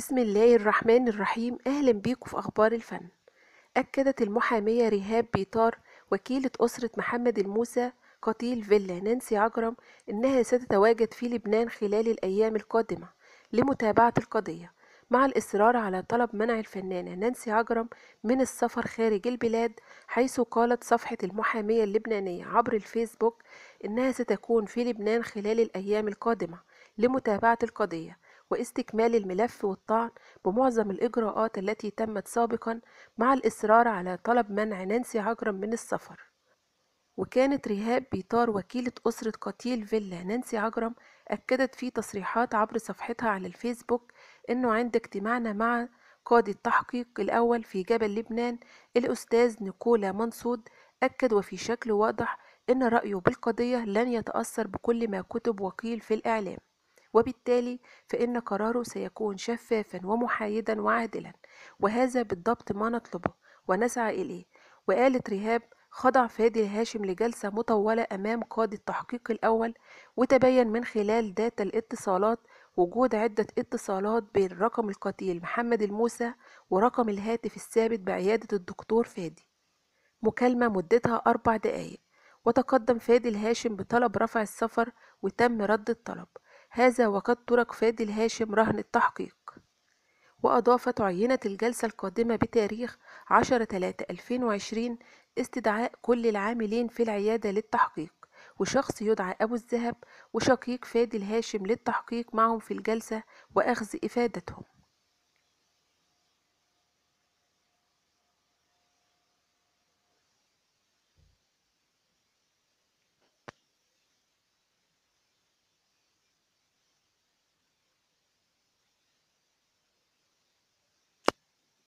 بسم الله الرحمن الرحيم أهلا بيكم في أخبار الفن أكدت المحامية ريهاب بيطار وكيلة أسرة محمد الموسى قتيل فيلا نانسي عجرم إنها ستتواجد في لبنان خلال الأيام القادمة لمتابعة القضية مع الإصرار على طلب منع الفنانة نانسي عجرم من السفر خارج البلاد حيث قالت صفحة المحامية اللبنانية عبر الفيسبوك إنها ستكون في لبنان خلال الأيام القادمة لمتابعة القضية واستكمال الملف والطعن بمعظم الإجراءات التي تمت سابقا مع الإصرار على طلب منع نانسي عجرم من السفر وكانت ريهاب بيطار وكيلة أسرة قتيل فيلا نانسي عجرم أكدت في تصريحات عبر صفحتها على الفيسبوك أنه عند اجتماعنا مع قاضي التحقيق الأول في جبل لبنان الأستاذ نيكولا منصود أكد وفي شكل واضح أن رأيه بالقضية لن يتأثر بكل ما كتب وقيل في الإعلام وبالتالي فإن قراره سيكون شفافا ومحايدا وعادلا وهذا بالضبط ما نطلبه ونسعى إليه وقالت رهاب خضع فادي هاشم لجلسة مطولة أمام قاضي التحقيق الأول وتبين من خلال داتا الاتصالات وجود عدة اتصالات بين رقم القتيل محمد الموسى ورقم الهاتف الثابت بعيادة الدكتور فادي مكالمة مدتها أربع دقايق وتقدم فادي الهاشم بطلب رفع السفر وتم رد الطلب هذا وقد ترك فادي الهاشم رهن التحقيق وأضافت عينة الجلسة القادمة بتاريخ 10/3/2020 استدعاء كل العاملين في العيادة للتحقيق وشخص يدعى أبو الذهب وشقيق فادي الهاشم للتحقيق معهم في الجلسة وأخذ إفادتهم